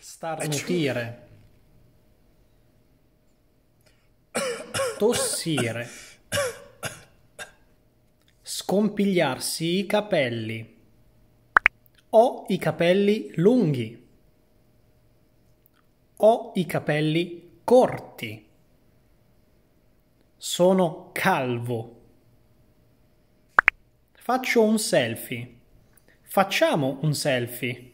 Starnutire. Eh, Tossire. Scompigliarsi i capelli. Ho i capelli lunghi. Ho i capelli corti. Sono calvo. Faccio un selfie. Facciamo un selfie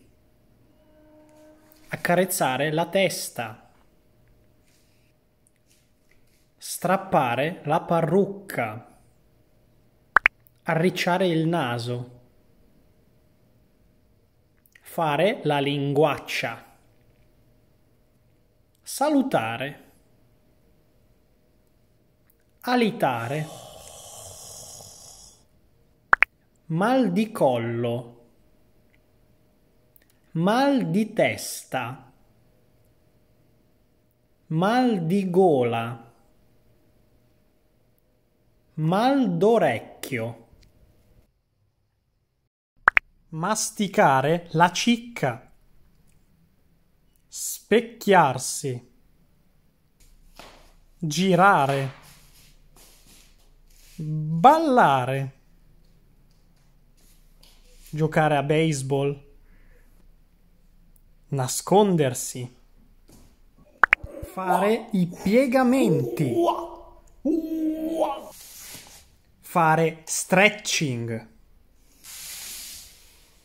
accarezzare la testa, strappare la parrucca, arricciare il naso, fare la linguaccia, salutare, alitare, mal di collo, mal di testa, mal di gola, mal d'orecchio. Masticare la cicca. Specchiarsi. Girare. Ballare. Giocare a baseball nascondersi, fare i piegamenti, fare stretching,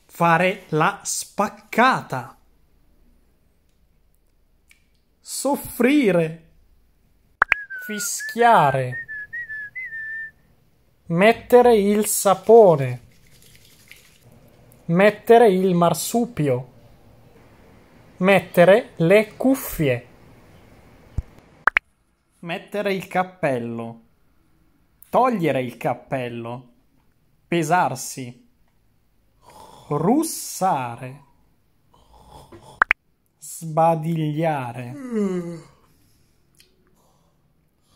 fare la spaccata, soffrire, fischiare, mettere il sapone, mettere il marsupio. Mettere le cuffie. Mettere il cappello. Togliere il cappello. Pesarsi. Russare. Sbadigliare.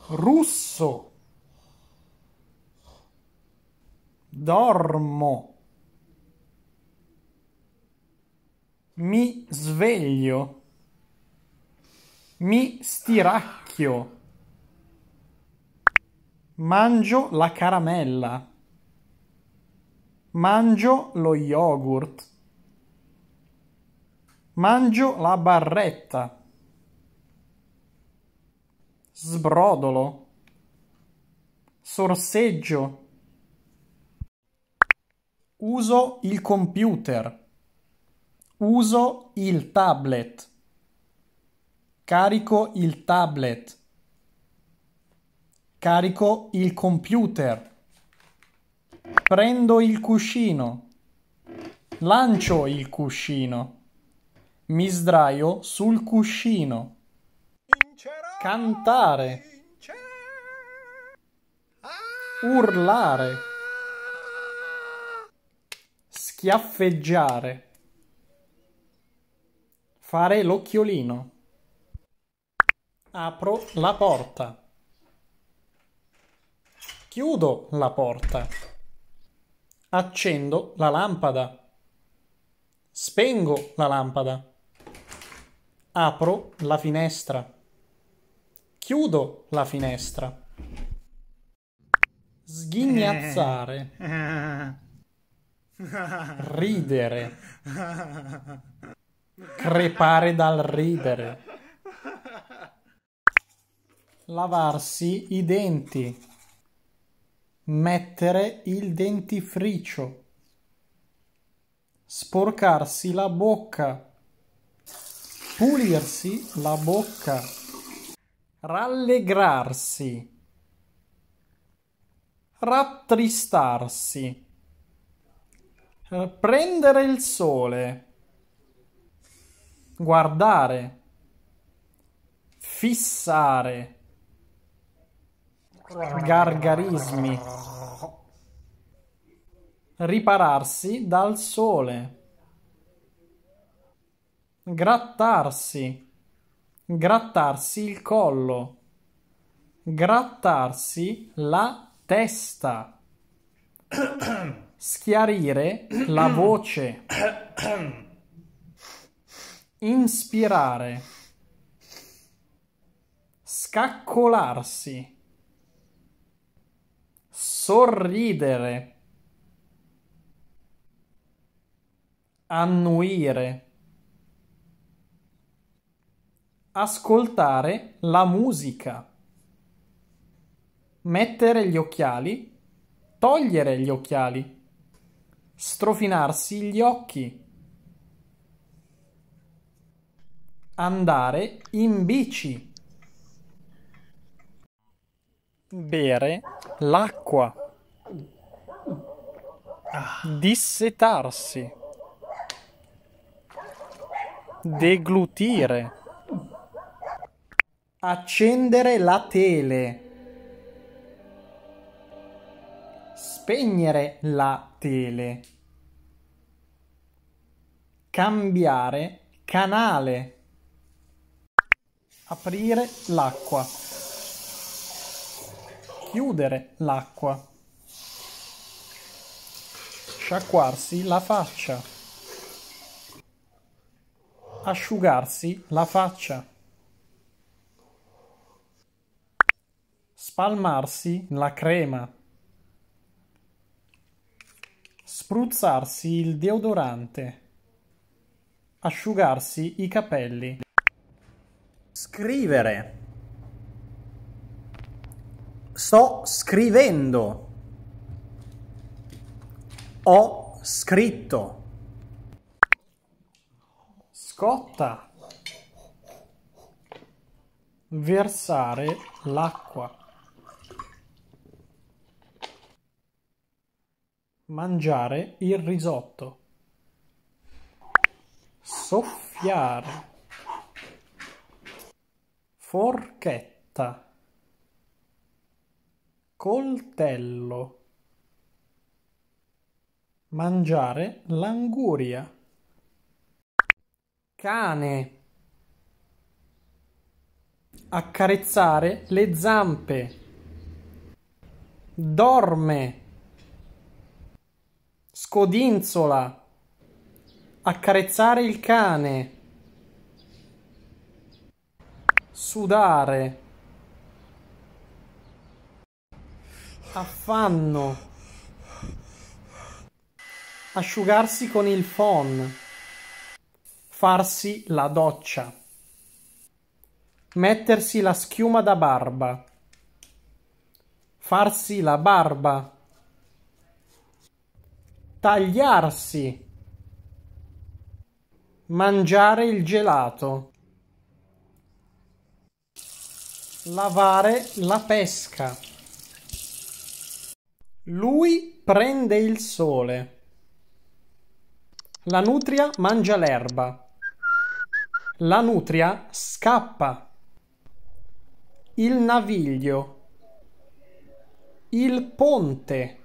Russo. Dormo. Mi sveglio. Mi stiracchio. Mangio la caramella. Mangio lo yogurt. Mangio la barretta. Sbrodolo. Sorseggio. Uso il computer. Uso il tablet. Carico il tablet. Carico il computer. Prendo il cuscino. Lancio il cuscino. Mi sdraio sul cuscino. Cantare. Urlare. Schiaffeggiare. Fare l'occhiolino. Apro la porta. Chiudo la porta. Accendo la lampada. Spengo la lampada. Apro la finestra. Chiudo la finestra. Sghignazzare. Ridere. crepare dal ridere. Lavarsi i denti. Mettere il dentifricio. Sporcarsi la bocca. Pulirsi la bocca. Rallegrarsi. Rattristarsi. Prendere il sole guardare, fissare, gargarismi, ripararsi dal sole, grattarsi, grattarsi il collo, grattarsi la testa, schiarire la voce. Inspirare. Scaccolarsi. Sorridere. Annuire. Ascoltare la musica. Mettere gli occhiali. Togliere gli occhiali. Strofinarsi gli occhi Andare in bici. Bere l'acqua. Dissetarsi. Deglutire. Accendere la tele. Spegnere la tele. Cambiare canale aprire l'acqua, chiudere l'acqua, sciacquarsi la faccia, asciugarsi la faccia, spalmarsi la crema, spruzzarsi il deodorante, asciugarsi i capelli scrivere. Sto scrivendo. Ho scritto. Scotta. Versare l'acqua. Mangiare il risotto. Soffiare forchetta, coltello, mangiare l'anguria, cane, accarezzare le zampe, dorme, scodinzola, accarezzare il cane sudare, affanno, asciugarsi con il phon, farsi la doccia, mettersi la schiuma da barba, farsi la barba, tagliarsi, mangiare il gelato. Lavare la pesca. Lui prende il sole. La nutria mangia l'erba. La nutria scappa. Il naviglio. Il ponte.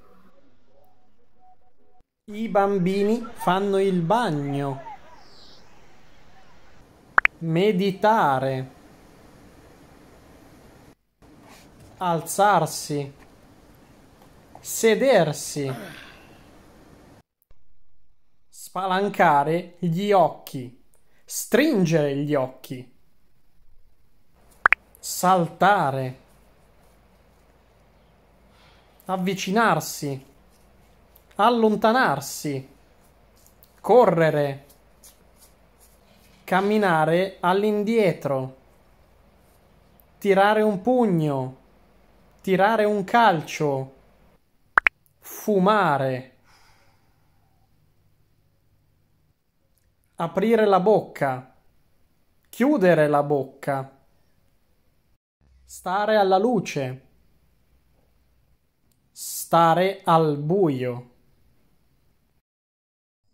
I bambini fanno il bagno. Meditare. alzarsi, sedersi, spalancare gli occhi, stringere gli occhi, saltare, avvicinarsi, allontanarsi, correre, camminare all'indietro, tirare un pugno, tirare un calcio, fumare, aprire la bocca, chiudere la bocca, stare alla luce, stare al buio,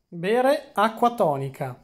bere acqua tonica.